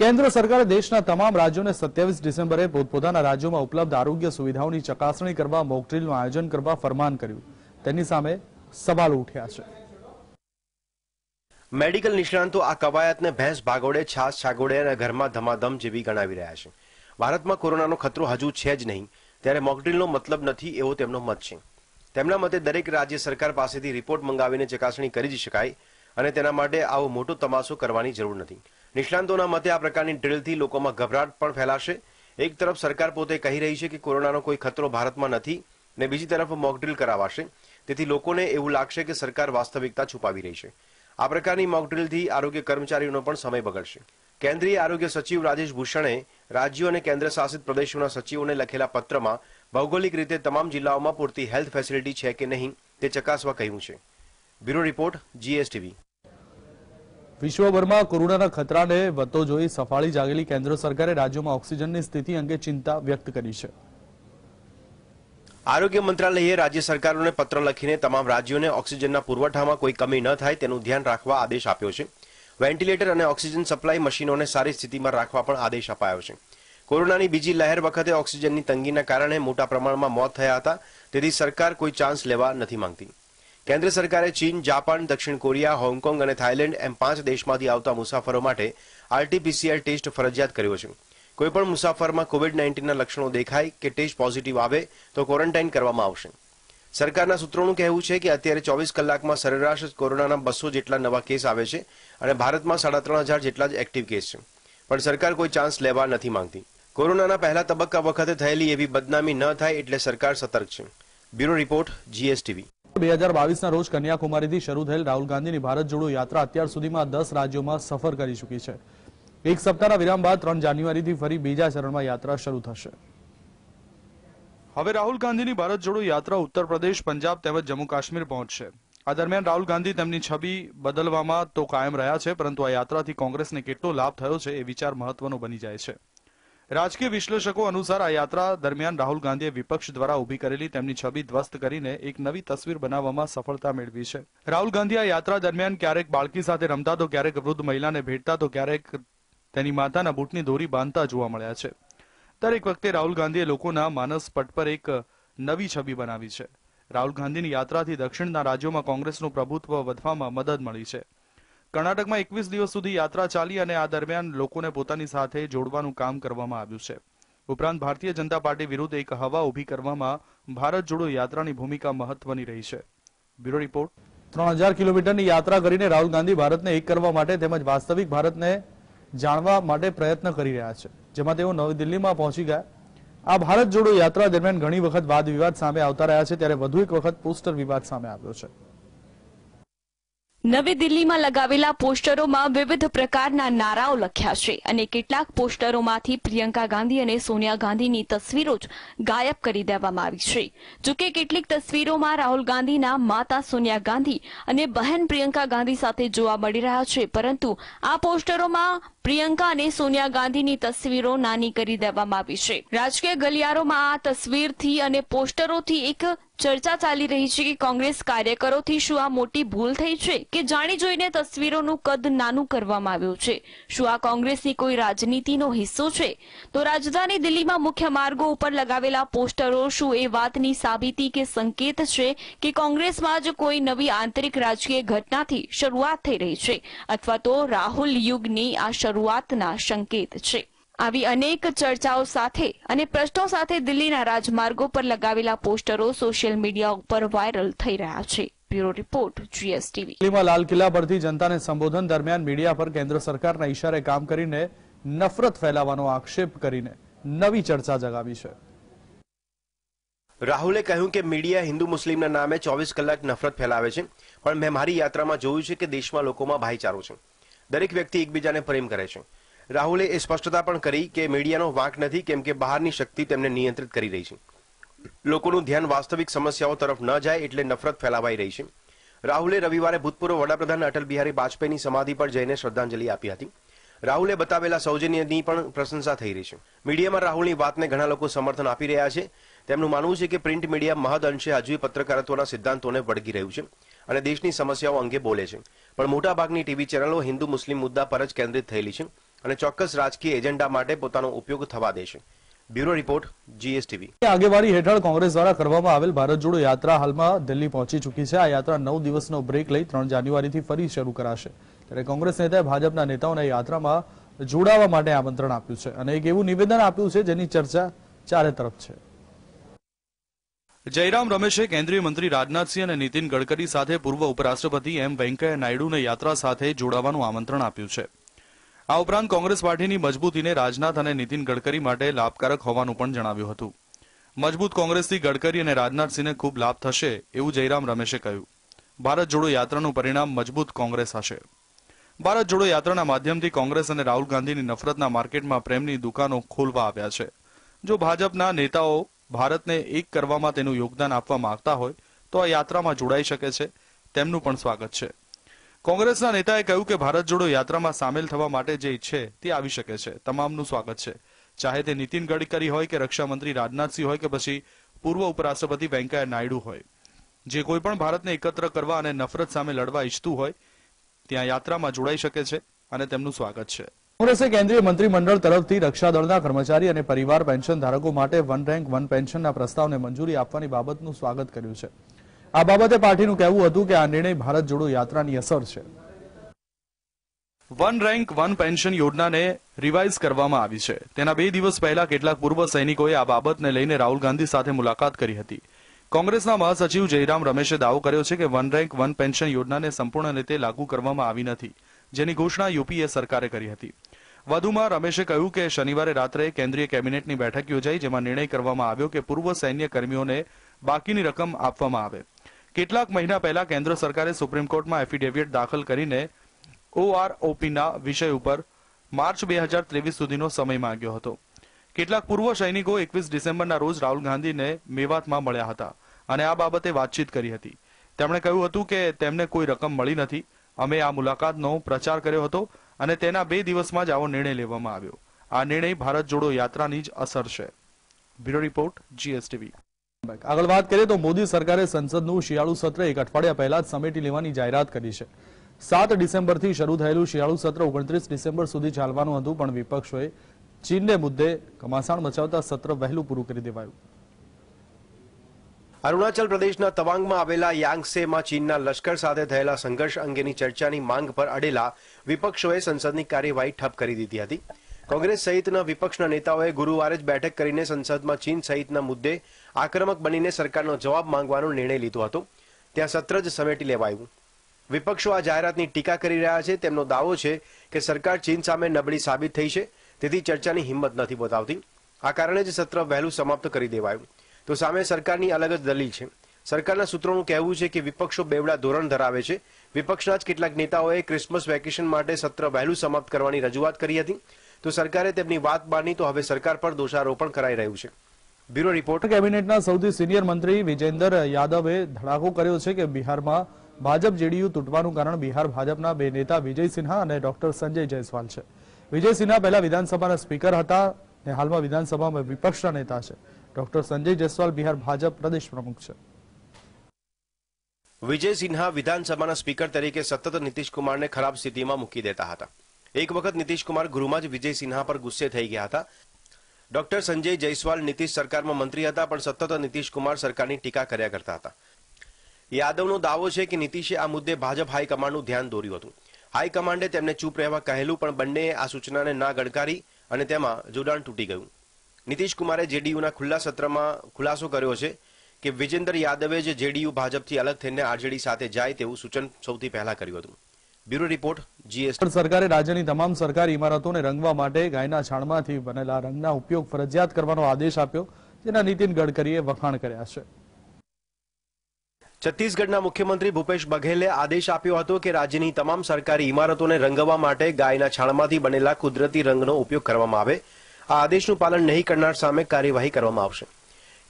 કેન્દ્ર સરકારે દેશના તમામ રાજ્યોને સત્યાવીસ ડિસેમ્બરે પોતપોતાના રાજ્યોમાં ઉપલબ્ધ આરોગ્ય સુવિધાઓની ચકાસણી કરવા મોકડ્રીલનું આયોજન કરવા ફરમાન કર્યું તેની સામે સવાલો ઉઠ્યા છે મેડિકલ નિષ્ણાંતો આ કવાયતને ભેંસ ભાગોડે છાસ છાગોડે અને ઘરમાં ધમાધમ જેવી ગણાવી રહ્યા છે ભારતમાં કોરોનાનો ખતરો હજુ છે જ નહીં ત્યારે મોકડ્રીલનો મતલબ નથી એવો તેમનો મત છે તેમના મતે દરેક રાજ્ય સરકાર પાસેથી રિપોર્ટ મંગાવીને ચકાસણી કરી જ શકાય અને તેના માટે આવો મોટો તમાસો કરવાની જરૂર નથી નિષ્ણાંતોના મતે આ પ્રકારની ડ્રીલથી લોકોમાં ગભરાટ પણ ફેલાશે એક તરફ સરકાર પોતે કહી રહી છે કે કોરોનાનો કોઈ ખતરો ભારતમાં નથી ને બીજી તરફ મોકડ્રીલ કરાવાશે તેથી લોકોને એવું લાગશે કે સરકાર વાસ્તવિકતા છુપાવી રહી છે આ પ્રકારની મોકડ્રીલથી આરોગ્ય કર્મચારીઓનો પણ સમય બગડશે કેન્દ્રીય આરોગ્ય સચિવ રાજેશ ભૂષણે રાજ્યો અને કેન્દ્ર શાસિત પ્રદેશોના સચિવોને લખેલા પત્રમાં ભૌગોલિક રીતે તમામ જિલ્લાઓમાં પૂરતી હેલ્થ ફેસિલિટી છે કે નહીં તે ચકાસવા કહ્યું છે બ્યુરો રિપોર્ટ જીએસટીવી વિશ્વભરમાં કોરોનાના ખતરાને વધતો જોઈ સફાળી જાગેલી કેન્દ્ર સરકારે રાજ્યોમાં ઓક્સિજનની સ્થિતિ અંગે ચિંતા વ્યક્ત કરી છે આરોગ્ય મંત્રાલયે રાજ્ય સરકારોને પત્ર લખીને તમામ રાજ્યોને ઓક્સિજનના પુરવઠામાં કોઈ કમી ન થાય તેનું ધ્યાન રાખવા આદેશ આપ્યો છે વેન્ટિલેટર અને ઓક્સિજન સપ્લાય મશીનોને સારી સ્થિતિમાં રાખવા પણ આદેશ અપાયો છે કોરોનાની બીજી લહેર વખતે ઓક્સિજનની તંગીના કારણે મોટા પ્રમાણમાં મોત થયા હતા તેથી સરકાર કોઈ ચાન્સ લેવા નથી માંગતી કેન્દ્ર સરકારે ચીન જાપાન દક્ષિણ કોરિયા હોંગકોંગ અને થાઇલેન્ડ એમ પાંચ દેશમાંથી આવતા મુસાફરો માટે આરટીપીસીઆર ટેસ્ટ ફરજિયાત કર્યો છે કોઈપણ મુસાફરમાં કોવિડ નાઇન્ટીનના લક્ષણો દેખાય કે ટેસ્ટ પોઝિટિવ આવે તો ક્વોરન્ટાઇન કરવામાં આવશે સરકારના સૂત્રોનું કહેવું છે કે અત્યારે ચોવીસ કલાકમાં સરેરાશ કોરોનાના બસો જેટલા નવા કેસ આવે છે અને ભારતમાં સાડા ત્રણ હજાર જેટલા જ એક્ટિવ કેસ છે પણ સરકાર કોઈ ચાન્સ લેવા નથી માંગતી કોરોનાના પહેલા તબક્કા વખતે થયેલી એવી બદનામી ન થાય એટલે સરકાર સતર્ક છે બ્યુરો રિપોર્ટ જીએસટીવી બે હજાર રોજ કન્યાકુમારીથી શરૂ થયેલ રાહુલ ગાંધીની ભારત જોડો યાત્રા અત્યાર સુધીમાં દસ રાજ્યોમાં સફર કરી ચૂકી છે એક સપ્તાહના વિરામ બાદ ત્રણ જાન્યુઆરીથી ફરી બીજા ચરણમાં યાત્રા શરૂ થશે હવે રાહુલ ગાંધીની ભારત જોડો યાત્રા ઉત્તર પ્રદેશ પંજાબ તેમજ જમ્મુ કાશ્મીર પહોંચશે આ દરમિયાન રાહુલ ગાંધી તેમની છબી બદલવામાં તો કાયમ રહ્યા છે પરંતુ આ યાત્રાથી કોંગ્રેસને કેટલો લાભ થયો છે એ વિચાર મહત્વનો બની જાય છે રાજકીય વિશ્લેષકો અનુસાર આ યાત્રા દરમિયાન રાહુલ ગાંધીએ વિપક્ષ દ્વારા ઊભી કરેલી તેમની છબી ધ્વસ્ત કરીને એક નવી તસવીર બનાવવામાં સફળતા મેળવી છે રાહુલ ગાંધી આ યાત્રા દરમિયાન ક્યારેક બાળકી સાથે રમતા તો ક્યારેક વૃદ્ધ મહિલાને ભેટતા તો ક્યારેક તેની માતાના બૂટની દોરી બાંધતા જોવા મળ્યા છે દરેક વખતે રાહુલ ગાંધીએ લોકોના માનસ પટ પર એક નવી છબી બનાવી છે રાહુલ ગાંધીની યાત્રાથી દક્ષિણના રાજ્યોમાં કોંગ્રેસનું પ્રભુત્વ વધવામાં મદદ મળી છે કર્ણાટકમાં એકવીસ દિવસ સુધી યાત્રા ચાલી અને આ દરમિયાન લોકોને પોતાની સાથે જોડવાનું કામ કરવામાં આવ્યું છે ઉપરાંત ભારતીય જનતા પાર્ટી વિરુદ્ધ એક હવા ઊભી કરવામાં ભારત જોડો યાત્રાની ભૂમિકા મહત્વની રહી છે બ્યુરો રિપોર્ટ ત્રણ હજાર કિલોમીટરની યાત્રા કરીને રાહુલ ગાંધી ભારતને એક કરવા માટે તેમજ વાસ્તવિક ભારતને જાણવા માટે પ્રયત્ન કરી રહ્યા છે જેમાં તેઓ નવી દિલ્હીમાં પહોંચી ગયા આ ભારત જોડો યાત્રા દરમિયાન ઘણી વખત વાદ વિવાદ સામે આવતા રહ્યા છે ત્યારે વધુ એક વખત પોસ્ટર વિવાદ સામે આવ્યો છે નવી દિલ્હીમાં લગાવેલા પોસ્ટરોમાં વિવિધ પ્રકારના નારાઓ લખ્યા છે અને કેટલાક પોસ્ટરોમાંથી પ્રિયંકા ગાંધી અને સોનિયા ગાંધીની તસવીરો જ ગાયબ કરી દેવામાં આવી છે જોકે કેટલીક તસવીરોમાં રાહુલ ગાંધીના માતા સોનિયા ગાંધી અને બહેન પ્રિયંકા ગાંધી સાથે જોવા મળી રહ્યા છે પરંતુ આ પોસ્ટરોમાં પ્રિયંકા અને સોનિયા ગાંધીની તસવીરો નાની કરી દેવામાં આવી છે રાજકીય ગલિયારોમાં આ તસવીરથી અને પોસ્ટરોથી એક ચર્ચા ચાલી રહી છે કે કોંગ્રેસ કાર્યકરોથી શું આ મોટી ભૂલ થઈ છે કે જાણી જોઈને તસવીરોનું કદ નાનું કરવામાં આવ્યું છે શું આ કોંગ્રેસની કોઈ રાજનીતિનો હિસ્સો છે તો રાજધાની દિલ્હીમાં મુખ્ય માર્ગો ઉપર લગાવેલા પોસ્ટરો શું એ વાતની સાબિતી કે સંકેત છે કે કોંગ્રેસમાં જ કોઈ નવી આંતરિક રાજકીય ઘટનાથી શરૂઆત થઈ રહી છે અથવા તો રાહુલ યુગની આ શરૂઆતના સંકેત છે આવી અનેક ચર્ચાઓ સાથે અને પ્રશ્નો સાથે દિલ્હીના રાજમાર્ગો પર લગાવેલા પોસ્ટરો સોશિયલ મીડિયા ઉપર વાયરલ થઈ રહ્યા છે બ્યુરો રિપોર્ટ જીએસટીવી દિલ્હીમાં લાલ કિલ્લા પરથી જનતાને સંબોધન દરમિયાન મીડિયા પર કેન્દ્ર સરકારના ઇશારે કામ કરીને નફરત ફેલાવવાનો આક્ષેપ કરીને નવી ચર્ચા જગાવી છે રાહુલે કહ્યું કે મીડિયા હિન્દુ મુસ્લિમના નામે ચોવીસ કલાક નફરત ફેલાવે છે પણ મેં મારી યાત્રામાં જોયું છે કે દેશમાં લોકોમાં ભાઈચારો છે દરેક વ્યક્તિ એકબીજાને પ્રેમ કરે છે રાહુલે એ સ્પષ્ટતા પણ કરી કે મીડિયાનો વાંક નથી કેમ કે બહારની શક્તિ તેમને નિયંત્રિત કરી રહી છે લોકોનું ધ્યાન વાસ્તવિક સમસ્યાઓ તરફ ન જાય એટલે નફરત ફેલાવાઈ રહી છે રાહુલે રવિવારે ભૂતપૂર્વ વડાપ્રધાન અટલ બિહારી વાજપેયીની સમાધિ પર જઈને શ્રદ્ધાંજલિ આપી હતી રાહુલે બતાવેલા સૌજન્યની પણ પ્રશંસા થઈ રહી છે મીડિયામાં રાહુલની વાતને ઘણા લોકો સમર્થન આપી રહ્યા છે તેમનું માનવું છે કે પ્રિન્ટ મીડિયા મહદ અંશે હજુ પત્રકારત્વના સિદ્ધાંતોને વળગી રહ્યું છે અને દેશની સમસ્યાઓ અંગે બોલે છે પણ મોટાભાગની ટીવી ચેનલો હિન્દુ મુસ્લિમ મુદ્દા પર જ કેન્દ્રિત થયેલી છે અને ચોક્કસ રાજકીય એજન્ડા માટે પોતાનો ઉપયોગ થવા દેશે બ્યુરો રિપોર્ટ જીએસટીવી આગેવારી હેઠળ કોંગ્રેસ દ્વારા કરવામાં આવેલ ભારત જોડો યાત્રા હાલમાં દિલ્હી પહોંચી ચૂકી છે આ યાત્રા નવ દિવસનો બ્રેક લઈ ત્રણ જાન્યુઆરીથી ફરી શરૂ કરાશે ત્યારે કોંગ્રેસ નેતાએ ભાજપના નેતાઓને યાત્રામાં જોડાવા માટે આમંત્રણ આપ્યું છે અને એક એવું નિવેદન આપ્યું છે જેની ચર્ચા ચારે તરફ છે જયરામ રમેશે કેન્દ્રીય મંત્રી રાજનાથસિંહ અને નીતિન ગડકરી સાથે પૂર્વ ઉપરાષ્ટ્રપતિ એમ વેંકૈયા નાયડુને યાત્રા સાથે જોડાવાનું આમંત્રણ આપ્યું છે આ ઉપરાંત કોંગ્રેસ પાર્ટીની મજબૂતીને રાજનાથ અને નીતિન ગડકરી માટે લાભકારક હોવાનું પણ જણાવ્યું હતું મજબૂત કોંગ્રેસથી ગડકરી અને રાજનાથસિંહને ખૂબ લાભ થશે એવું જયરામ રમેશે કહ્યું ભારત જોડો યાત્રાનું પરિણામ મજબૂત કોંગ્રેસ હશે ભારત જોડો યાત્રાના માધ્યમથી કોંગ્રેસ અને રાહુલ ગાંધીની નફરતના માર્કેટમાં પ્રેમની દુકાનો ખોલવા આવ્યા છે જો ભાજપના નેતાઓ ભારતને એક કરવામાં તેનું યોગદાન આપવા માંગતા હોય તો આ યાત્રામાં જોડાઈ શકે છે તેમનું પણ સ્વાગત છે કોંગ્રેસના નેતાએ કહ્યું કે ભારત જોડો યાત્રામાં સામેલ થવા માટે જે ઈચ્છે તે આવી શકે છે તમામનું સ્વાગત છે ચાહે તે નીતિન ગડકરી હોય કે રક્ષામંત્રી રાજનાથસિંહ હોય કે પછી પૂર્વ ઉપરાષ્ટ્રપતિ વેંકૈયા નાયડુ હોય જે કોઈ પણ ભારતને એકત્ર કરવા અને નફરત સામે લડવા ઈચ્છતું હોય ત્યાં યાત્રામાં જોડાઈ શકે છે અને તેમનું સ્વાગત છે કોંગ્રેસે કેન્દ્રીય મંત્રીમંડળ તરફથી રક્ષાદળના કર્મચારી અને પરિવાર પેન્શન ધારકો માટે વન રેન્ક વન પેન્શનના પ્રસ્તાવને મંજૂરી આપવાની બાબતનું સ્વાગત કર્યું છે આ બાબતે પાર્ટીનું કહેવું હતું કે આ નિર્ણય ભારત જોડો યાત્રાની અસર છે વન રેન્ક વન પેન્શન યોજનાને રિવાઇઝ કરવામાં આવી છે તેના બે દિવસ પહેલા કેટલાક પૂર્વ સૈનિકોએ આ બાબતને લઈને રાહુલ ગાંધી સાથે મુલાકાત કરી હતી કોંગ્રેસના મહાસચિવ જયરામ રમેશે દાવો કર્યો છે કે વન રેન્ક વન પેન્શન યોજનાને સંપૂર્ણ રીતે લાગુ કરવામાં આવી નથી જેની ઘોષણા યુપીએ સરકારે કરી હતી વધુમાં રમેશે કહ્યું કે શનિવારે રાત્રે કેન્દ્રીય કેબિનેટની બેઠક યોજાઈ જેમાં નિર્ણય કરવામાં આવ્યો કે પૂર્વ સૈન્ય કર્મીઓને બાકીની રકમ આપવામાં આવે કેટલાક મહિના પહેલા કેન્દ્ર સરકારે સુપ્રીમ કોર્ટમાં એફિડેવિટ દાખલ કરીને ઓઆરઓપીના વિષય ઉપર માર્ચ બે હજાર ત્રેવીસ સુધીનો સમય માંગ્યો હતો કેટલાક પૂર્વ સૈનિકો એકવીસ ડિસેમ્બરના રોજ રાહુલ ગાંધીને મેવાતમાં મળ્યા હતા અને આ બાબતે વાતચીત કરી હતી તેમણે કહ્યું હતું કે તેમને કોઈ રકમ મળી નથી અમે આ મુલાકાતનો પ્રચાર કર્યો હતો અને તેના બે દિવસમાં જ આવો નિર્ણય લેવામાં આવ્યો આ નિર્ણય ભારત જોડો યાત્રાની જ અસર છે બ્યુરો રિપોર્ટ જીએસટીવી આગળ વાત કરીએ તો મોદી સરકારે સંસદનું શિયાળુ સત્ર એક અઠવાડિયા પહેલા જ સમેટી લેવાની જાહેરાત કરી છે સાત ડિસેમ્બરથી શરૂ થયેલું શિયાળુ સત્ર ઓગણત્રીસ ડિસેમ્બર સુધી ચાલવાનું હતું પણ વિપક્ષોએ ચીનને મુદ્દે ઘમાસાણ મચાવતા સત્ર વહેલું પૂરું કરી દેવાયું અરુણાચલ પ્રદેશના તવાંગમાં આવેલા યાંગસેમાં ચીનના લશ્કર સાથે થયેલા સંઘર્ષ અંગેની ચર્ચાની માંગ પર અડેલા વિપક્ષોએ સંસદની કાર્યવાહી ઠપ કરી દીધી હતી કોંગ્રેસ સહિતના વિપક્ષના નેતાઓએ ગુરુવારે જ બેઠક કરીને સંસદમાં ચીન સહિતના મુદ્દે આક્રમક બનીને સરકારનો જવાબ માંગવાનો નિર્ણય લીધો હતો ત્યાં સત્ર જ સમેટી લેવાયું વિપક્ષો આ જાહેરાતની ટીકા કરી રહ્યા છે તેમનો દાવો છે કે સરકાર ચીન સામે નબળી સાબિત થઈ છે તેથી ચર્ચાની હિંમત નથી બતાવતી આ કારણે જ સત્ર વહેલું સમાપ્ત કરી દેવાયું તો સામે સરકારની અલગ જ દલીલ છે સરકારના સૂત્રોનું કહેવું છે કે વિપક્ષો બેવડા ધોરણ ધરાવે છે વિપક્ષના જ કેટલાક નેતાઓએ ક્રિસમસ વેકેશન માટે સત્ર વહેલું સમાપ્ત કરવાની રજૂઆત કરી હતી તો સરકારે તેમની વાત માની તો હવે સરકાર પર દોષારોપણ કરાઈ રહ્યું છે બ્યુરો રિપોર્ટ કેબિનેટના સૌથી સિનિયર મંત્રી વિજેન્દર યાદવે ધડાકો કર્યો છે કે બિહારમાં ભાજપ જેડીયુ તૂટવાનું કારણ બિહાર ભાજપના બે નેતા વિજય સિન્હા અને ડોક્ટર સંજય જયસ્વાલ છે વિજય સિન્હા પહેલા વિધાનસભાના સ્પીકર હતા અને હાલમાં વિધાનસભામાં વિપક્ષના નેતા છે ડોક્ટર સંજય જયસ્વાલ બિહાર ભાજપ પ્રદેશ પ્રમુખ છે વિજય સિન્હા વિધાનસભાના સ્પીકર તરીકે સતત નીતિશ કુમારને ખરાબ સ્થિતિમાં મૂકી દેતા હતા એક વખત નીતિશ કુમાર ગૃહમાં જ વિજય સિન્હા પર ગુસ્સે થઈ ગયા હતા ડોક્ટર સંજય જયસ્વાલ નીતિશ સરકારમાં મંત્રી હતા પણ સતત નીતિશ કુમાર સરકારની ટીકા કર્યા કરતા હતા યાદવનો દાવો છે કે નીતિશે આ મુદ્દે ભાજપ હાઈકમાન્ડનું ધ્યાન દોર્યું હતું હાઈકમાન્ડે તેમને ચૂપ રહેવા કહેલું પણ બંનેએ આ સૂચનાને ના ગણકારી અને તેમાં જોડાણ તૂટી ગયું નીતિશ કુમારે જેડીયુના ખુલ્લા સત્રમાં ખુલાસો કર્યો છે કે વિજેન્દર યાદવે જે જેડીયુ ભાજપથી અલગ થઈને આરજેડી સાથે જાય તેવું સૂચન સૌથી પહેલા કર્યું હતું બ્યુરો રિપોર્ટ જીએસટી સરકારે રાજ્યની તમામ સરકારી ઇમારતોને રંગવા માટે ગાયના છાણમાંથી બનેલા રંગના ઉપયોગ ફરજિયાત કરવાનો આદેશ આપ્યો જેના નીતિન ગડકરીએ વખાણ કર્યા છે છત્તીસગઢના મુખ્યમંત્રી ભૂપેશ બઘેલે આદેશ આપ્યો હતો કે રાજ્યની તમામ સરકારી ઇમારતોને રંગવા માટે ગાયના છાણમાંથી બનેલા કુદરતી રંગનો ઉપયોગ કરવામાં આવે આ આદેશનું પાલન નહીં કરનાર સામે કાર્યવાહી કરવામાં આવશે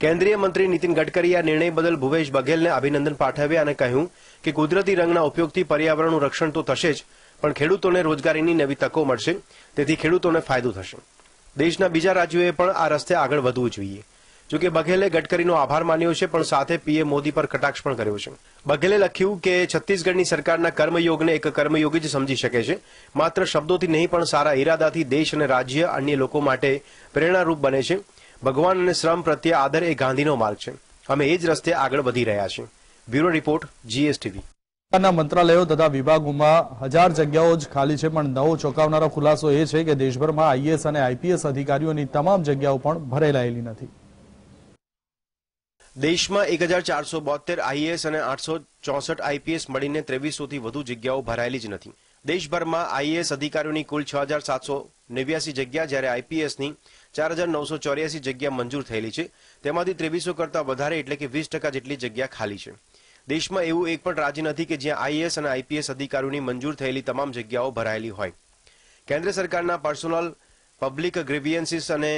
કેન્દ્રીય મંત્રી નીતિન ગડકરીએ આ નિર્ણય બદલ ભૂપેશ બઘેલને અભિનંદન પાઠવ્યા અને કહ્યું કે કુદરતી રંગના ઉપયોગથી પર્યાવરણનું રક્ષણ તો થશે જ પણ ખેડૂતોને રોજગારીની નવી તકો મળશે તેથી ખેડૂતોને ફાયદો થશે દેશના બીજા રાજ્યોએ પણ આ રસ્તે આગળ વધવું જોઈએ જોકે બઘેલે ગડકરીનો આભાર માન્યો છે પણ સાથે પીએમ મોદી પર કટાક્ષ પણ કર્યો છે બઘેલે લખ્યું કે છત્તીસગઢની સરકારના કર્મયોગને એક કર્મયોગી જ સમજી શકે છે માત્ર શબ્દોથી નહીં પણ સારા ઈરાદાથી દેશ અને રાજ્ય અન્ય લોકો માટે પ્રેરણારૂપ બને છે ભગવાન અને શ્રમ પ્રત્યે આદર એ ગાંધીનો માર્ગ છે અમે એ જ રસ્તે આગળ વધી રહ્યા છીએ બ્યુરો રિપોર્ટ જીએસટીવી ના મંત્રાલયો તથા વિભાગોમાં હજાર જગ્યાઓ જ ખાલી છે પણ નવો ચોંકાવનારો ખુલાસો એ છે કે દેશભરમાં આઈએસ અને આઈપીએસ અધિકારીઓની તમામ જગ્યાઓ પણ ભરેલાયેલી નથી દેશમાં એક હજાર ચારસો બોતેર આઈએસ અને આઠસો ચોસઠ આઈપીએસ મળીને ત્રેવીસોથી વધુ જગ્યાઓ ભરાયેલી જ નથી દેશભરમાં આઈએસ અધિકારીઓની કુલ છ હજાર સાતસો નેવ્યાસી જગ્યા જ્યારે આઈપીએસની ચાર હજાર નવસો ચોર્યાસી જગ્યા મંજૂર થયેલી છે તેમાંથી ત્રેવીસો કરતાં વધારે એટલે કે વીસ ટકા જેટલી જગ્યા ખાલી છે દેશમાં એવું એક પણ રાજ્ય નથી કે જ્યાં આઈએએસ અને આઈપીએસ અધિકારીઓની મંજૂર થયેલી તમામ જગ્યાઓ ભરાયેલી હોય કેન્દ્ર સરકારના પર્સોનલ પબ્લિક ગ્રીવિયન્સીસ અને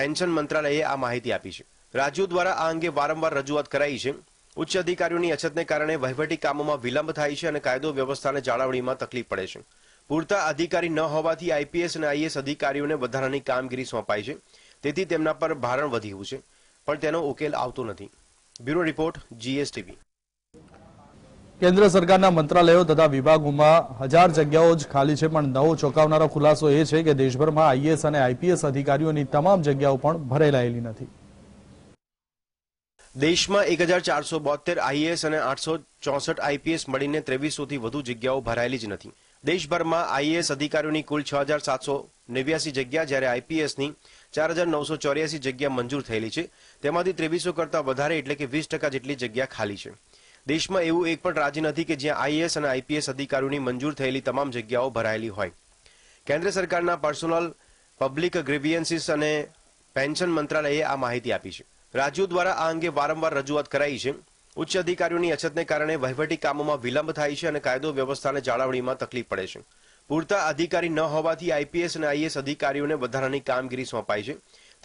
પેન્શન મંત્રાલયે આ માહિતી આપી છે રાજ્યો દ્વારા આ અંગે વારંવાર રજૂઆત કરાઈ છે ઉચ્ચ અધિકારીઓની અછતને કારણે વહીવટી કામોમાં વિલંબ થાય છે અને કાયદો વ્યવસ્થાને જાળવણીમાં તકલીફ પડે છે પૂરતા અધિકારી ન હોવાથી આઈપીએસ અને આઈએસ અધિકારીઓને વધારાની કામગીરી સોંપાઈ છે તેથી તેમના પર ભારણ વધ્યું છે પણ તેનો ઉકેલ આવતો નથી બ્યુરો રિપોર્ટ જીએસટીવી કેન્દ્ર સરકારના મંત્રાલયો તથા વિભાગોમાં હજાર જગ્યાઓ જ ખાલી છે પણ નવો ચોંકાવનારો ખુલાસો એ છે કે દેશભરમાં આઈએસ અને આઈપીએસ અધિકારીઓની તમામ જગ્યાઓ પણ ભરેલાયેલી નથી દેશમાં એક હજાર ચારસો બોતેર આઈએસ અને આઠસો ચોસઠ આઈપીએસ મળીને ત્રેવીસોથી વધુ જગ્યાઓ ભરાયેલી જ નથી દેશભરમાં આઈએએસ અધિકારીઓની કુલ છ હજાર સાતસો નેવ્યાસી જગ્યા જ્યારે આઈપીએસની ચાર હજાર નવસો ચોર્યાસી જગ્યા મંજૂર થયેલી છે તેમાંથી ત્રેવીસો કરતાં વધારે એટલે કે વીસ ટકા જેટલી જગ્યા ખાલી છે દેશમાં એવું એક પણ રાજ્ય નથી કે જ્યાં આઈએએસ અને આઈપીએસ અધિકારીઓની મંજૂર થયેલી તમામ જગ્યાઓ ભરાયેલી હોય કેન્દ્ર સરકારના પર્સોનલ પબ્લિક ગ્રીવિયન્સીસ અને પેન્શન મંત્રાલયે આ માહિતી આપી છે રાજ્યો દ્વારા આ અંગે વારંવાર રજૂઆત કરાઈ છે ઉચ્ચ અધિકારીઓની અછતને કારણે વહીવટી કામોમાં વિલંબ થાય છે અને કાયદો વ્યવસ્થાને જાળવણીમાં તકલીફ પડે છે પૂરતા અધિકારી ન હોવાથી આઈપીએસ અને આઈએસ અધિકારીઓને વધારાની કામગીરી સોંપાઈ છે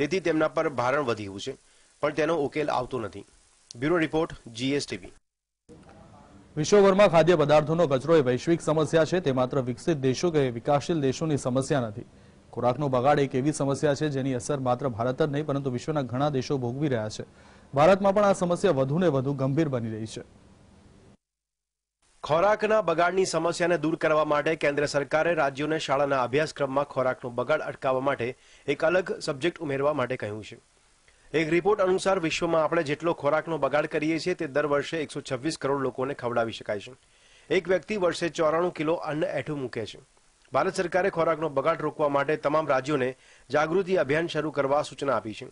તેથી તેમના પર ભારણ વધ્યું છે પણ તેનો ઉકેલ આવતો નથી બ્યુરો રિપોર્ટ જીએસટીવી વિશ્વભરમાં ખાદ્ય પદાર્થોનો કચરો એ વૈશ્વિક સમસ્યા છે તે માત્ર વિકસિત દેશો કે વિકાસશીલ દેશોની સમસ્યા નથી ખોરાકનો બગાડ એક એવી સમસ્યા છે જેની અસર માત્ર ભારત જ નહીં પરંતુ વિશ્વના ઘણા દેશો ભોગવી રહ્યા છે ભારતમાં પણ આ સમસ્યા વધુ ને વધુ ગંભીર બની રહી છે ખોરાકના બગાડની સમસ્યાને દૂર કરવા માટે કેન્દ્ર સરકારે રાજ્યોને શાળાના અભ્યાસક્રમમાં ખોરાકનો બગાડ અટકાવવા માટે એક અલગ સબ્જેક્ટ ઉમેરવા માટે કહ્યું છે એક રિપોર્ટ અનુસાર વિશ્વમાં આપણે જેટલો ખોરાકનો બગાડ કરીએ છીએ તે દર વર્ષે એકસો છવ્વીસ કરોડ લોકોને ખવડાવી શકાય છે એક વ્યક્તિ વર્ષે ચોરાણું કિલો અન્ન એઠું મૂકે છે ભારત સરકારે ખોરાકનો બગાડ રોકવા માટે તમામ રાજ્યોને જાગૃતિ અભિયાન શરૂ કરવા સૂચના આપી છે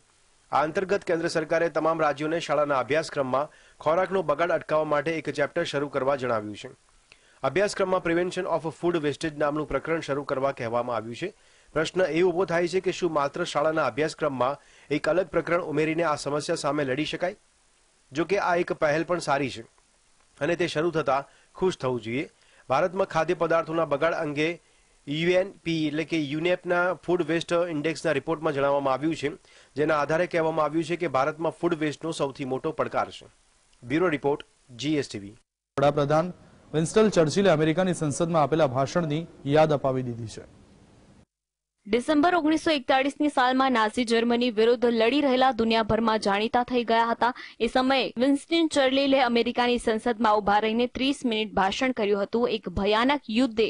આ અંતર્ગત કેન્દ્ર સરકારે તમામ રાજ્યોને શાળાના અભ્યાસક્રમમાં ખોરાકનો બગાડ અટકાવવા માટે એક ચેપ્ટર શરૂ કરવા જણાવ્યું છે અભ્યાસક્રમમાં પ્રિવેન્શન ઓફ ફૂડ વેસ્ટેજ નામનું પ્રકરણ શરૂ કરવા કહેવામાં આવ્યું છે પ્રશ્ન એ ઊભો થાય છે કે શું માત્ર શાળાના અભ્યાસક્રમમાં એક અલગ પ્રકરણ ઉમેરીને આ સમસ્યા સામે લડી શકાય જો કે આ એક પહેલ પણ સારી છે અને તે શરૂ થતાં ખુશ થવું જોઈએ ભારતમાં ખાદ્ય પદાર્થોના બગાડ અંગે યુએનપી એટલે કે યુનેપના ફૂડ વેસ્ટ ઇન્ડેક્સના રિપોર્ટમાં જણાવવામાં આવ્યું છે જેના આધારે કહેવામાં આવ્યું છે કે ભારતમાં ફૂડ વેસ્ટનો સૌથી મોટો પડકાર છે બ્યુરો રિપોર્ટ જીએસટીવી વડાપ્રધાન વિન્સ્ટલ ચર્ચિલે અમેરિકાની સંસદમાં આપેલા ભાષણની યાદ અપાવી દીધી છે ડિસેમ્બર ઓગણીસો એકતાળીસની સાલમાં નાઝી જર્મની વિરુદ્ધ લડી રહેલા દુનિયાભરમાં જાણીતા થઈ ગયા હતા એ સમયે વિન્સ્ટિન ચર્ચિલે અમેરિકાની સંસદમાં ઉભા રહીને ત્રીસ મિનિટ ભાષણ કર્યું હતું એક ભયાનક યુદ્ધે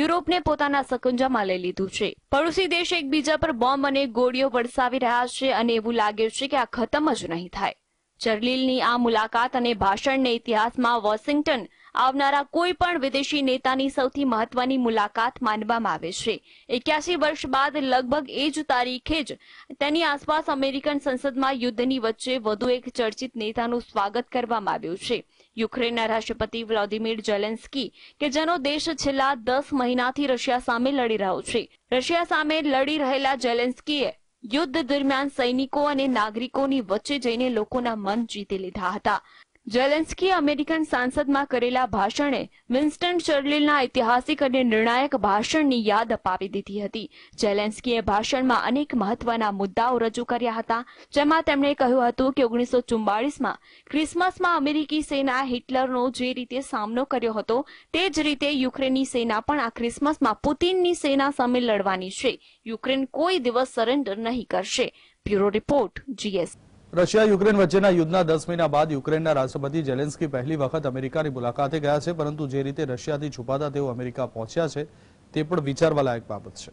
યુરોપને પોતાના સકુંજામાં લઈ લીધું છે પડોશી દેશ એકબીજા પર બોમ્બ અને ગોળીઓ વરસાવી રહ્યા છે અને એવું લાગે છે કે આ ખતમ જ નહીં થાય ચર્લીલની આ મુલાકાત અને ભાષણને ઇતિહાસમાં વોશિંગ્ટન આવનારા કોઈ પણ વિદેશી નેતાની સૌથી મહત્વની મુલાકાત માનવામાં આવે છે એક્યાસી વર્ષ બાદ લગભગ એ જ તારીખે જ તેની આસપાસ અમેરિકન સંસદમાં યુદ્ધની વચ્ચે વધુ એક ચર્ચિત નેતાનું સ્વાગત કરવામાં આવ્યું છે યુક્રેનના રાષ્ટ્રપતિ વ્લોદિમીર જેલેન્સ્કી કે જેનો દેશ છેલ્લા દસ મહિનાથી રશિયા સામે લડી રહ્યો છે રશિયા સામે લડી રહેલા જેલેન્સ્કીએ યુદ્ધ દરમિયાન સૈનિકો અને નાગરિકોની વચ્ચે જઈને લોકોના મન જીતી લીધા હતા જેલેન્સ્કી અમેરિકન સાંસદમાં કરેલા ભાષણે વિન્સ્ટન ચર્લિલના ઐતિહાસિક અને નિર્ણાયક ભાષણની યાદ અપાવી દીધી હતી જેલેન્સ્કીએ ભાષણમાં અનેક મહત્વના મુદ્દાઓ રજૂ કર્યા હતા જેમાં તેમણે કહ્યું હતું કે ઓગણીસો ચુમ્બાળીસમાં ક્રિસમસમાં અમેરિકી સેના હિટલરનો જે રીતે સામનો કર્યો હતો તે જ રીતે યુક્રેનની સેના પણ આ ક્રિસમસમાં પુતિનની સેના સામે લડવાની છે યુક્રેન કોઈ દિવસ સરેન્ડર નહીં કરશે બ્યુરો રિપોર્ટ જીએસ રશિયા યુક્રેન વચ્ચેના યુદ્ધના દસ મહિના બાદ યુક્રેનના રાષ્ટ્રપતિ જેલેન્સ્કી પહેલી વખત અમેરિકાની મુલાકાતે ગયા છે પરંતુ જે રીતે રશિયાથી છુપાતા તેઓ અમેરિકા પહોંચ્યા છે તે પણ વિચારવાલાયક બાબત છે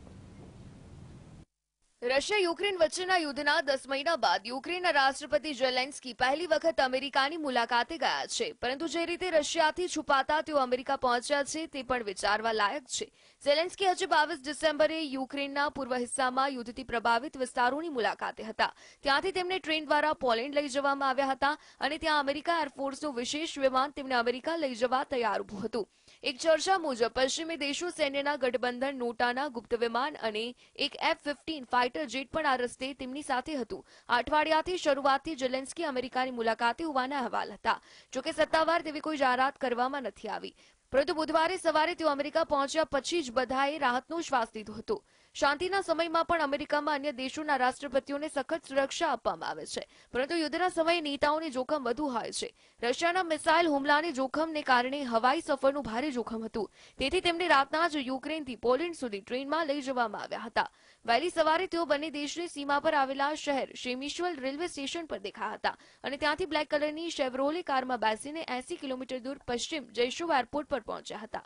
રશિયા યુક્રેન વચ્ચેના યુદ્ધના દસ મહિના બાદ યુક્રેનના રાષ્ટ્રપતિ જેલેન્સ્કી પહેલી વખત અમેરિકાની મુલાકાતે ગયા છે પરંતુ જે રીતે રશિયાથી છુપાતા તેઓ અમેરિકા પહોંચ્યા છે તે પણ વિચારવા લાયક છે જેલેન્સકી હજી બાવીસ ડિસેમ્બરે યુક્રેનના પૂર્વ હિસ્સામાં યુદ્ધથી પ્રભાવિત વિસ્તારોની મુલાકાતે હતા ત્યાંથી તેમને ટ્રેન દ્વારા પોલેન્ડ લઈ જવામાં આવ્યા હતા અને ત્યાં અમેરિકા એરફોર્સનું વિશેષ વિમાન તેમને અમેરિકા લઈ જવા તૈયાર ઉભું હતું એક ચર્ચા મુજબ પશ્ચિમી દેશો સૈન્યના ગઠબંધન નોટાના ગુપ્ત વિમાન અને એક એફ ફિફ્ટીન ફાઇટર જેટ પણ આ રસ્તે તેમની સાથે હતું અઠવાડિયાથી શરૂઆતથી જેલેન્સ્કી અમેરિકાની મુલાકાતે હોવાના અહેવાલ હતા જોકે સત્તાવાર તેવી કોઈ જાહેરાત કરવામાં નથી આવી પરંતુ બુધવારે સવારે તેઓ અમેરિકા પહોંચ્યા પછી જ બધાએ રાહતનો શ્વાસ લીધો હતો શાંતિના સમયમાં પણ અમેરિકામાં અન્ય દેશોના રાષ્ટ્રપતિઓને સખત સુરક્ષા આપવામાં આવે છે પરંતુ યુદ્ધના સમયે નેતાઓને જોખમ વધુ હોય છે રશિયાના મિસાઇલ હુમલાને જોખમને કારણે હવાઈ સફરનું ભારે જોખમ હતું તેથી તેમને રાતના જ યુક્રેનથી પોલેન્ડ સુધી ટ્રેનમાં લઈ જવામાં આવ્યા હતા વહેલી સવારે તેઓ બંને દેશની સીમા પર આવેલા શહેર શેમિશ્વલ રેલવે સ્ટેશન પર દેખાયા હતા અને ત્યાંથી બ્લેક કલરની શેવરોલી કારમાં બેસીને એસી કિલોમીટર દૂર પશ્ચિમ જયશુવ એરપોર્ટ પર પહોંચ્યા હતા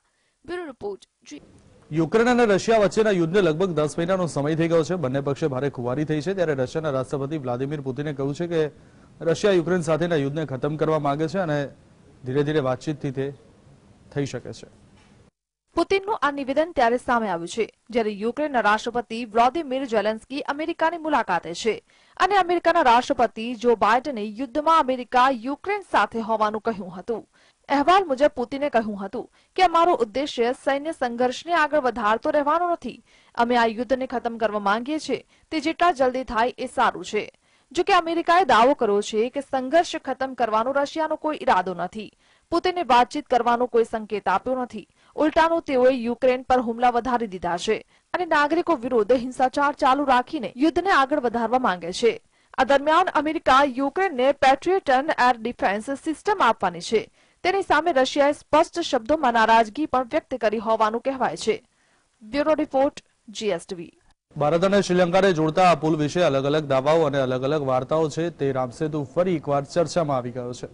બ્યુરો રિપોર્ટ જી યુક્રેન અને રશિયા વચ્ચેના યુદ્ધને લગભગ દસ મહિનાનો સમય થઈ ગયો છે બંને પક્ષે ભારે ખુવારી થઈ છે ત્યારે રશિયાના રાષ્ટ્રપતિ વ્લાદિમીર પુતિને કહ્યું છે કે રશિયા યુક્રેન સાથેના યુદ્ધને ખતમ કરવા માંગે છે અને ધીરે ધીરે વાતચીતથી તે થઈ શકે છે પુતિનનું આ નિવેદન ત્યારે સામે આવ્યું છે જ્યારે યુક્રેનના રાષ્ટ્રપતિ વ્લાદિમીર જેલેન્સ્કી અમેરિકાની મુલાકાતે છે અને અમેરિકાના રાષ્ટ્રપતિ જો બાઇડને યુદ્ધમાં અમેરિકા યુક્રેન સાથે હોવાનું કહ્યું હતું અહેવાલ મુજબ પુતિને કહ્યું હતું કે અમારો ઉદ્દેશ્ય સૈન્ય સંઘર્ષને આગળ વધારતો રહેવાનો નથી અમે આ યુદ્ધને ખતમ કરવા માંગીએ છીએ તે જેટલા જલ્દી થાય એ સારું છે જો કે અમેરિકાએ દાવો કર્યો છે કે સંઘર્ષ ખતમ કરવાનો રશિયાનો કોઈ ઈરાદો નથી પુતિને વાતચીત કરવાનો કોઈ સંકેત આપ્યો નથી ઉલટાનું તેઓએ યુક્રેન પર હુમલા વધારી દીધા છે અને નાગરિકો વિરુદ્ધ હિંસાચાર ચાલુ રાખીને યુદ્ધને આગળ વધારવા માંગે છે આ દરમિયાન અમેરિકા યુક્રેનને પેટ્રિયટન એર ડિફેન્સ સિસ્ટમ આપવાની છે તેની સામે રશિયાએ સ્પષ્ટ શબ્દોમાં નારાજગી પણ વ્યક્ત કરી હોવાનું કહેવાય છે બ્યુરો રિપોર્ટ જીએસટીવી ભારત અને શ્રીલંકાને જોડતા આ પુલ વિશે અલગ અલગ દાવાઓ અને અલગ અલગ વાર્તાઓ છે તે રામસેતુ ફરી એકવાર ચર્ચામાં આવી ગયો છે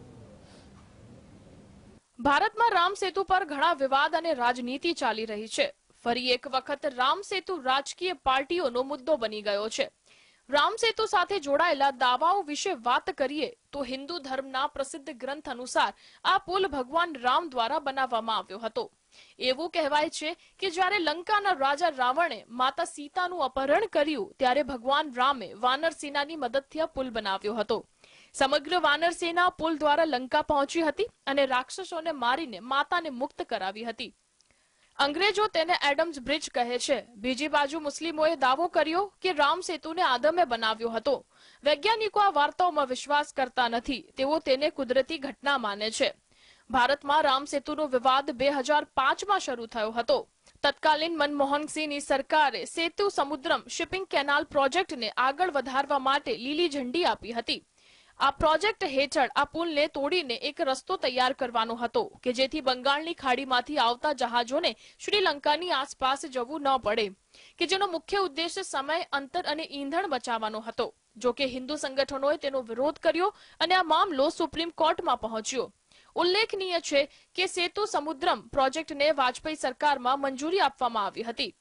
ભારતમાં રામસેતુ પર ઘણા વિવાદ અને રાજનીતિ ચાલી રહી છે ફરી એક વખત રામસેતુ રાજકીય પાર્ટીઓનો મુદ્દો બની ગયો છે રામસેતુ સાથે જોડાયેલા દાવાઓ વિશે વાત કરીએ તો હિન્દુ ધર્મના પ્રસિદ્ધ ગ્રંથ અનુસાર આ પુલ ભગવાન રામ દ્વારા બનાવવામાં આવ્યો હતો એવું કહેવાય છે કે જ્યારે લંકાના રાજા રાવણે માતા સીતાનું અપહરણ કર્યું ત્યારે ભગવાન રામે વાનર સેનાની મદદથી આ પુલ બનાવ્યો હતો સમગ્ર વાનર સેના પુલ દ્વારા લંકા પહોંચી હતી અને રાક્ષસોને મારીને માતાને મુક્ત કરાવી હતી અંગ્રેજો તેને એડમ્સ બ્રિજ કહે છે બીજી બાજુ મુસ્લિમોએ દાવો કર્યો કે રામ સેતુને આદમે બનાવ્યો હતો વૈજ્ઞાનિકો આ વાર્તાઓમાં વિશ્વાસ કરતા નથી તેઓ તેને કુદરતી ઘટના માને છે ભારતમાં રામ સેતુનો વિવાદ બે હજાર પાંચમાં શરૂ થયો હતો તત્કાલીન મનમોહનસિંહની સરકારે સેતુ સમુદ્રમ શિપિંગ કેનાલ પ્રોજેક્ટને આગળ વધારવા માટે લીલી ઝંડી આપી હતી આ પ્રોજેક્ટ હેઠળ આ પુલને તોડીને એક રસ્તો તૈયાર કરવાનો હતો કે જેથી બંગાળની ખાડીમાંથી આવતા જહાજોને શ્રીલંકાની આસપાસ જવું ન પડે કે જેનો મુખ્ય ઉદ્દેશ સમય અંતર અને ઈંધણ બચાવવાનો હતો જો કે હિન્દુ સંગઠનોએ તેનો વિરોધ કર્યો અને આ મામલો સુપ્રીમ કોર્ટમાં પહોંચ્યો ઉલ્લેખનીય છે કે સેતુ સમુદ્રમ પ્રોજેક્ટને વાજપેયી સરકારમાં મંજૂરી આપવામાં આવી હતી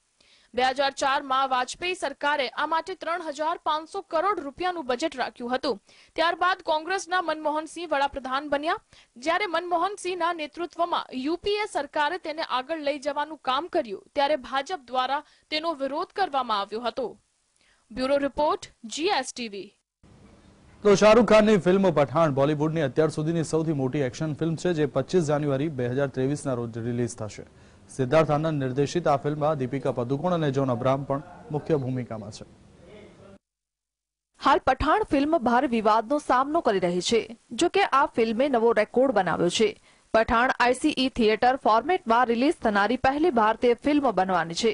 બે હજાર ચારમાં વાજપેયી સરકારે આ માટે ત્રણ હજાર પાંચસો કરોડ રૂપિયાનું બજેટ રાખ્યું હતું ત્યારબાદ કોંગ્રેસના મનમોહનસિંહ વડાપ્રધાન બન્યા જ્યારે મનમોહનસિંહના નેતૃત્વમાં યુપીએ સરકારે તેને આગળ લઈ જવાનું કામ કર્યું ત્યારે ભાજપ દ્વારા તેનો વિરોધ કરવામાં આવ્યો હતો બ્યુરો રિપોર્ટ જીએસટીવી તો શાહરૂખ ખાનની ફિલ્મ પઠાણ બોલિવૂડની અત્યાર સુધીની સૌથી મોટી એક્શન ફિલ્મ છે જે પચીસ જાન્યુઆરી બે હજાર ત્રેવીસના રોજ રિલીઝ થશે સિદ્ધાર્થ આનંદ નિર્દેશિત આ ફિલ્મમાં દીપિકા પદુકોણ અને જોન અબ્રાહમ પણ મુખ્ય ભૂમિકામાં છે હાલ પઠાણ ફિલ્મ ભાર વિવાદનો સામનો કરી રહી છે જો કે આ ફિલ્મે નવો રેકોર્ડ બનાવ્યો છે પઠાણ આઈસીઈ થિયેટર ફોર્મેટમાં રિલીઝ થનારી પહેલી ભારતીય ફિલ્મ બનવાની છે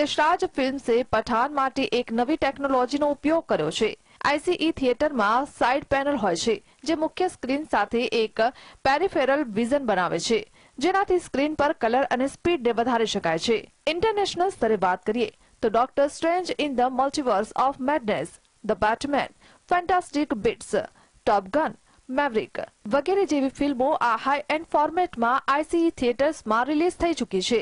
યશરાજ ફિલ્મસે પઠાણ માટે એક નવી ટેકનોલોજીનો ઉપયોગ કર્યો છે આઈસીઈ થિયેટરમાં સાઇડ પેનલ હોય છે જે મુખ્ય સ્ક્રીન સાથે એક પેરીફેરલ વિઝન બનાવે છે જેનાથી સ્ક્રીન પર કલર અને સ્પીડને વધારી શકાય છે ઇન્ટરનેશનલ સ્તરે વાત કરીએ તો doctor strange in the multiverse of madness the batman fantastic beasts top gun maverick વગેરે જેવી ફિલ્મો આ હાઈ એન્ડ ફોર્મેટમાં આઈસીઈ થિયેટર્સમાં રિલીઝ થઈ ચૂકી છે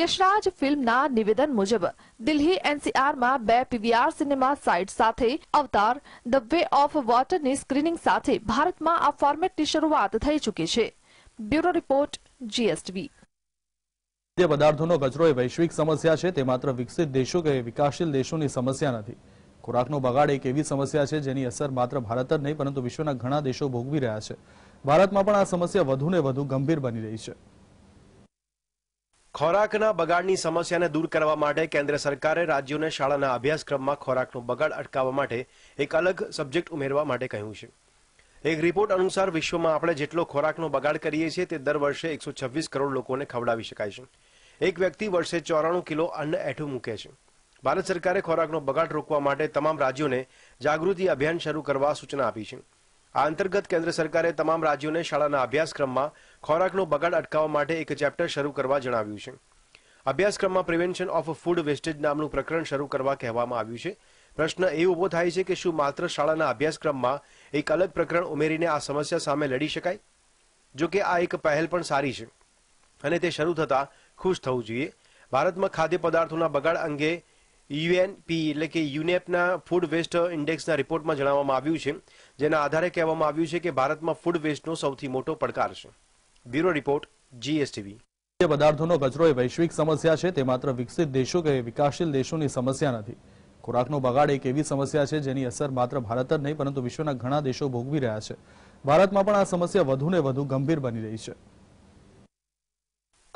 યશરાજ ફિલ્મના નિવેદન મુજબ દિલ્હી એનસીઆરમાં બે પીવીઆર સિનેમા સાઇટ સાથે અવતાર ધ વે ઓફ વોટરની સ્ક્રીનિંગ સાથે ભારતમાં આ ફોર્મેટની શરૂઆત થઈ ચૂકી છે બ્યુરો રિપોર્ટ જીએસટીવી ખાદ્ય પદાર્થોનો કચરો એ વૈશ્વિક સમસ્યા છે તે માત્ર વિકસિત દેશો કે વિકાસશીલ દેશોની સમસ્યા નથી ખોરાકનો બગાડ એક એવી સમસ્યા છે જેની અસર માત્ર ભારત જ નહીં પરંતુ વિશ્વના ઘણા દેશો ભોગવી રહ્યા છે ભારતમાં પણ આ સમસ્યા વધુ ને વધુ ગંભીર બની રહી છે ખોરાકના બગાડની સમસ્યાને દૂર કરવા માટે કેન્દ્ર સરકારે રાજ્યોને શાળાના અભ્યાસક્રમમાં ખોરાકનો બગાડ અટકાવવા માટે એક અલગ સબ્જેક્ટ ઉમેરવા માટે કહ્યું છે એક રિપોર્ટ અનુસાર વિશ્વમાં આપણે જેટલો ખોરાકનો બગાડ કરીએ છીએ તે દર વર્ષે એકસો છવ્વીસ કરોડ લોકોને ખવડાવી શકાય છે એક વ્યક્તિ વર્ષે ચોરાણું કિલો અન્ન એઠું મૂકે છે ભારત સરકારે ખોરાકનો બગાડ રોકવા માટે તમામ રાજ્યોને જાગૃતિ અભિયાન શરૂ કરવા સૂચના આપી છે આ અંતર્ગત કેન્દ્ર સરકારે તમામ રાજ્યોને શાળાના અભ્યાસક્રમમાં ખોરાકનો બગાડ અટકાવવા માટે એક ચેપ્ટર શરૂ કરવા જણાવ્યું છે અભ્યાસક્રમમાં પ્રિવેન્શન ઓફ ફૂડ વેસ્ટેજ નામનું પ્રકરણ શરૂ કરવા કહેવામાં આવ્યું છે પ્રશ્ન એ ઉભો થાય છે કે શું માત્ર શાળાના અભ્યાસક્રમમાં એક અલગ પ્રકરણ ઉમેરીને આ સમસ્યા સામે લડી શકાય જો કે આ એક પહેલ પણ સારી છે અને તે શરૂ થતાં ખુશ થવું જોઈએ ભારતમાં ખાદ્ય પદાર્થોના બગાડ અંગે યુએનપી એટલે કે યુનેપના ફૂડ વેસ્ટ ઇન્ડેક્સના રિપોર્ટમાં જણાવવામાં આવ્યું છે જેના આધારે કહેવામાં આવ્યું છે કે ભારતમાં ફૂડ વેસ્ટનો સૌથી મોટો પડકાર છે બ્યુરો રિપોર્ટ જીએસટીવી ખાદ્ય પદાર્થોનો કચરો એ વૈશ્વિક સમસ્યા છે તે માત્ર વિકસિત દેશો કે વિકાસશીલ દેશોની સમસ્યા નથી ખોરાકનો બગાડ એક એવી સમસ્યા છે જેની અસર માત્ર ભારત જ નહીં પરંતુ વિશ્વના ઘણા દેશો ભોગવી રહ્યા છે ભારતમાં પણ આ સમસ્યા વધુને વધુ ગંભીર બની રહી છે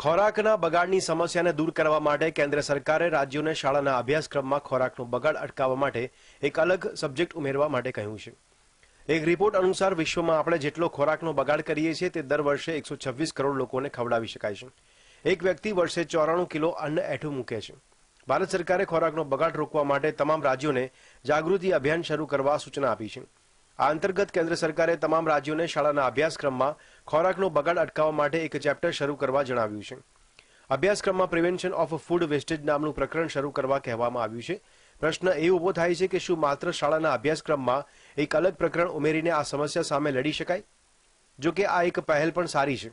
ખોરાકના બગાડની સમસ્યાને દૂર કરવા માટે કેન્દ્ર સરકારે રાજ્યોને શાળાના અભ્યાસક્રમમાં ખોરાકનો બગાડ અટકાવવા માટે એક અલગ સબ્જેક્ટ ઉમેરવા માટે કહ્યું છે એક રિપોર્ટ અનુસાર વિશ્વમાં આપણે જેટલો ખોરાકનો બગાડ કરીએ છીએ તે દર વર્ષે એકસો કરોડ લોકોને ખવડાવી શકાય છે એક વ્યક્તિ વર્ષે ચોરાણું કિલો અન્ન એઠું મૂકે છે ભારત સરકારે ખોરાકનો બગાડ રોકવા માટે તમામ રાજ્યોને જાગૃતિ અભિયાન શરૂ કરવા સૂચના આપી છે આ અંતર્ગત કેન્દ્ર સરકારે તમામ રાજ્યોને શાળાના અભ્યાસક્રમમાં ખોરાકનો બગાડ અટકાવવા માટે એક ચેપ્ટર શરૂ કરવા જણાવ્યું છે અભ્યાસક્રમમાં પ્રિવેન્શન ઓફ ફૂડ વેસ્ટેજ નામનું પ્રકરણ શરૂ કરવા કહેવામાં આવ્યું છે પ્રશ્ન એ ઊભો થાય છે કે શું માત્ર શાળાના અભ્યાસક્રમમાં એક અલગ પ્રકરણ ઉમેરીને આ સમસ્યા સામે લડી શકાય જો કે આ એક પહેલ પણ સારી છે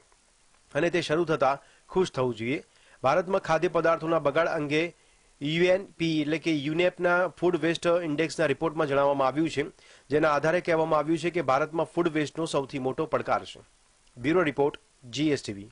અને તે શરૂ થતાં ખુશ થવું જોઈએ ભારતમાં ખાદ્ય પદાર્થોના બગાડ અંગે યુએનપી એટલે કે યુનેપના ફૂડ વેસ્ટ ઇન્ડેક્સના રિપોર્ટમાં જણાવવામાં આવ્યું છે જેના આધારે કહેવામાં આવ્યું છે કે ભારતમાં ફૂડ વેસ્ટનો સૌથી મોટો પડકાર છે બ્યુરો રિપોર્ટ જીએસટીવી